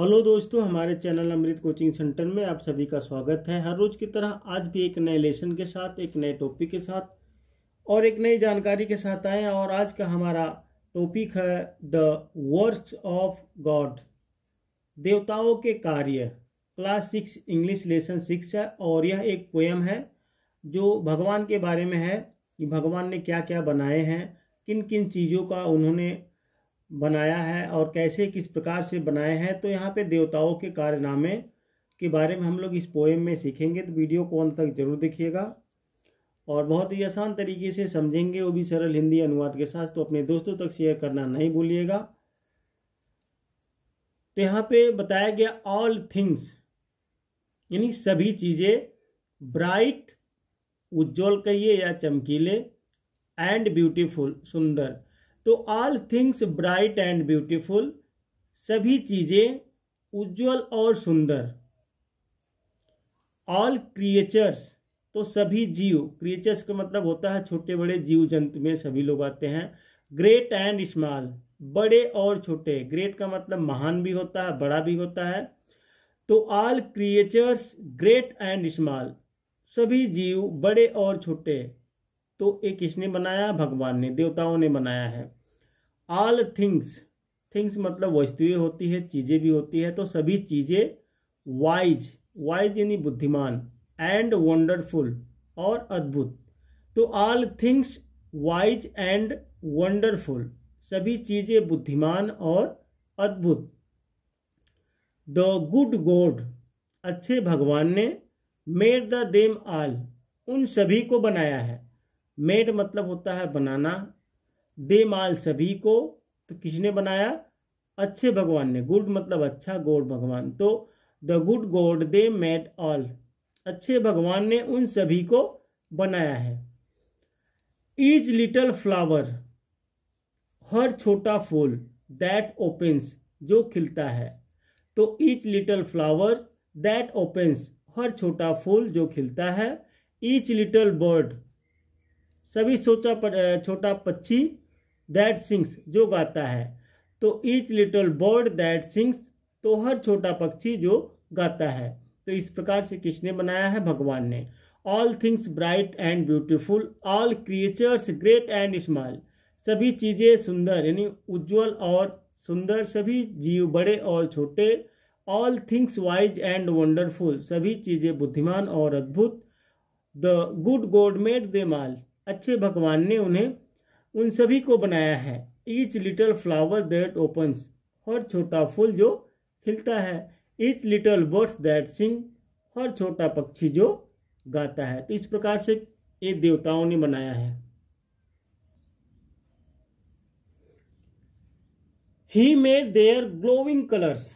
hello दोस्तों हमारे channel अमृत coaching centre में आप सभी का स्वागत है हर रोज की तरह आज भी एक नए लेसन के साथ एक नए टॉपिक के साथ और एक नई जानकारी के साथ आए और आज का हमारा टॉपिक है द वर्क्स ऑफ गॉड देवताओं के कार्य class six English lesson six है और यह एक पोएम है जो भगवान के बारे में है कि भगवान ने क्या क्या बनाए हैं किन किन चीज़ों का उन्होंने बनाया है और कैसे किस प्रकार से बनाए हैं तो यहाँ पे देवताओं के कारनामे के बारे में हम लोग इस पोएम में सीखेंगे तो वीडियो को अंत तक जरूर देखिएगा और बहुत ही आसान तरीके से समझेंगे वो भी सरल हिंदी अनुवाद के साथ तो अपने दोस्तों तक शेयर करना नहीं भूलिएगा तो यहाँ पे बताया गया ऑल थिंग्स यानी सभी चीज़ें ब्राइट उज्जवल कहिए या चमकीले एंड ब्यूटीफुल सुंदर तो all things bright and beautiful सभी चीज़ें उज्जवल और सुंदर ऑल क्रिएचर्स तो सभी जीव क्रिएचर्स का मतलब होता है छोटे बड़े जीव जंतु में सभी लोग आते हैं ग्रेट एंड स्मॉल बड़े और छोटे ग्रेट का मतलब महान भी होता है बड़ा भी होता है तो all creatures great and small सभी जीव बड़े और छोटे तो एक किसने बनाया भगवान ने देवताओं ने बनाया है ऑल थिंग्स थिंग्स मतलब वस्तुएं होती है चीज़ें भी होती है तो सभी चीज़ें वाइज वाइज यानी बुद्धिमान एंड वंडरफुल और अद्भुत तो all things wise and wonderful सभी चीज़ें बुद्धिमान और अद्भुत द गुड गॉड अच्छे भगवान ने मेड द देम आल उन सभी को बनाया है मेड मतलब होता है बनाना दे माल सभी को तो किसने बनाया अच्छे भगवान ने गुड मतलब अच्छा गोड भगवान तो द गुड गोड दे मेट ऑल अच्छे भगवान ने उन सभी को बनाया है ईच लिटल फ्लावर हर छोटा फूल दैट ओपन्स जो खिलता है तो each little flower that opens हर छोटा फूल जो खिलता है ईच लिटल बर्ड सभी छोटा छोटा पक्षी दैट सिंग्स जो गाता है तो each little bird that sings तो हर छोटा पक्षी जो गाता है तो इस प्रकार से किसने बनाया है भगवान ने all things bright and beautiful all creatures great and small सभी चीज़ें सुंदर यानी उज्जवल और सुंदर सभी जीव बड़े और छोटे all things wise and wonderful सभी चीज़ें बुद्धिमान और अद्भुत the good God made them all अच्छे भगवान ने उन्हें उन सभी को बनाया है each little flower that opens हर छोटा फूल जो खिलता है each little birds that sing हर छोटा पक्षी जो गाता है तो इस प्रकार से ये देवताओं ने बनाया है he made their glowing colours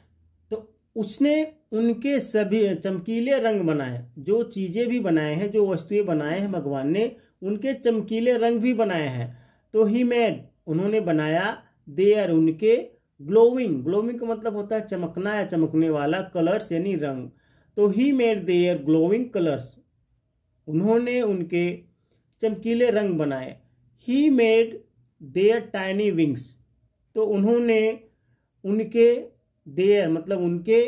तो उसने उनके सभी चमकीले रंग बनाए जो चीज़ें भी बनाए हैं जो वस्तुएं बनाए हैं भगवान ने उनके चमकीले रंग भी बनाए हैं तो ही मेड उन्होंने बनाया देयर उनके ग्लोविंग ग्लोविंग का मतलब होता है चमकना या चमकने वाला कलर्स यानी रंग तो he made their glowing colours उन्होंने उनके चमकीले रंग बनाए he made their tiny wings तो उन्होंने उनके देयर मतलब उनके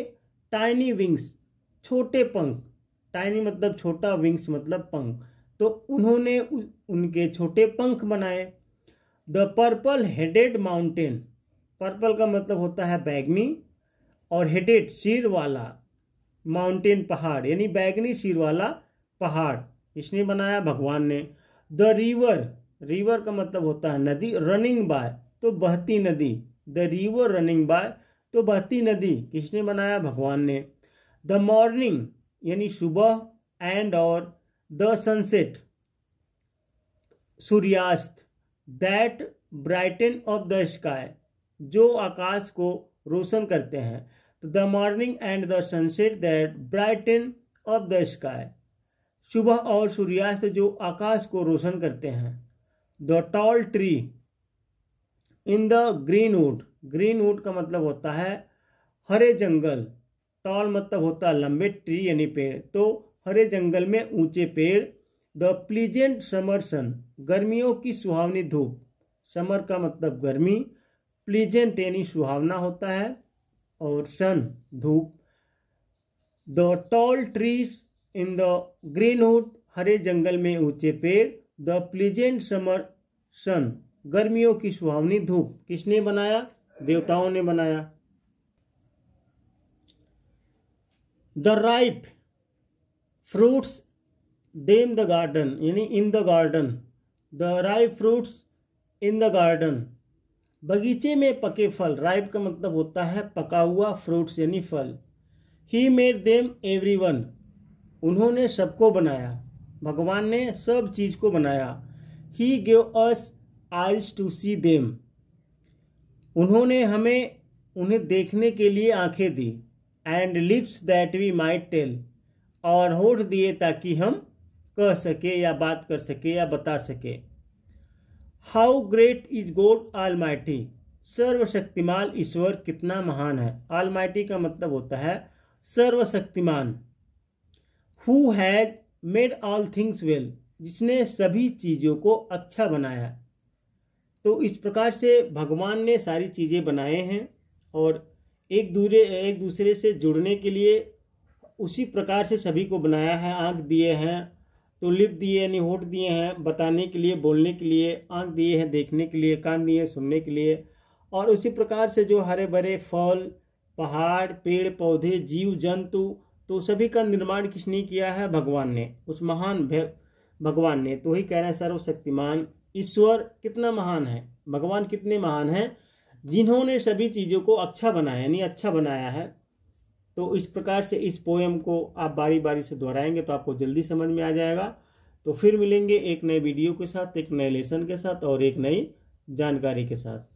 टाइनी विंग्स छोटे पंख टाइनी मतलब छोटा विंग्स मतलब पंख तो उन्होंने उनके छोटे पंख बनाए the purple headed mountain purple का मतलब होता है बैगनी और हेडेड सिर वाला माउंटेन पहाड़ यानी बैगनी सिर वाला पहाड़ इसने बनाया भगवान ने द रिवर रिवर का मतलब होता है नदी रनिंग बाय तो बहती नदी द रिवर रनिंग बाय तो बहती नदी किसने बनाया भगवान ने द मॉर्निंग यानी सुबह एंड और द सनसेट सूर्यास्त that brighten of the sky जो आकाश को रोशन करते हैं तो the morning and the sunset that brighten of the sky सुबह और सूर्यास्त जो आकाश को रोशन करते हैं the tall tree in the green wood green wood का मतलब होता है हरे जंगल टॉल मतलब होता है लंबे ट्री यानी पेड़ तो हरे जंगल में ऊंचे पेड़ द प्लीजेंट समर सन गर्मियों की सुहावनी धूप समर का मतलब गर्मी प्लीजेंट यानी सुहावना होता है और सन धूप the tall trees in the greenwood हरे जंगल में ऊंचे पेड़ द प्लीजेंट समर सन गर्मियों की सुहावनी धूप किसने बनाया देवताओं ने बनाया the ripe fruits them the garden यानी in the garden the ripe fruits in the garden बगीचे में पके फल राइप का मतलब होता है पका हुआ फ्रूट्स यानी फल he made them every one उन्होंने सबको बनाया भगवान ने सब चीज़ को बनाया he gave us eyes to see them उन्होंने हमें उन्हें देखने के लिए आंखें दी and lips that we might tell और होठ दिए ताकि हम कह सके या बात कर सके या बता सके हाउ ग्रेट इज गोड आल माइटी सर्वशक्तिमान ईश्वर कितना महान है आल माइटी का मतलब होता है सर्वशक्तिमान who has made all things well जिसने सभी चीज़ों को अच्छा बनाया तो इस प्रकार से भगवान ने सारी चीज़ें बनाए हैं और एक दूरे एक दूसरे से जुड़ने के लिए उसी प्रकार से सभी को बनाया है आँख दिए हैं तो लिप दिए यानी होठ दिए हैं बताने के लिए बोलने के लिए आँख दिए हैं देखने के लिए कान दिए हैं सुनने के लिए और उसी प्रकार से जो हरे भरे फल पहाड़ पेड़ पौधे जीव जंतु तो सभी का निर्माण किसने किया है भगवान ने उस महान भगवान ने तो ही कह रहे हैं सर्वशक्तिमान ईश्वर कितना महान है भगवान कितने महान हैं जिन्होंने सभी चीज़ों को अच्छा बनाया यानी अच्छा बनाया है तो इस प्रकार से इस पोएम को आप बारी बारी से दोहराएंगे तो आपको जल्दी समझ में आ जाएगा तो फिर मिलेंगे एक नए वीडियो के साथ एक नए लेसन के साथ और एक नई जानकारी के साथ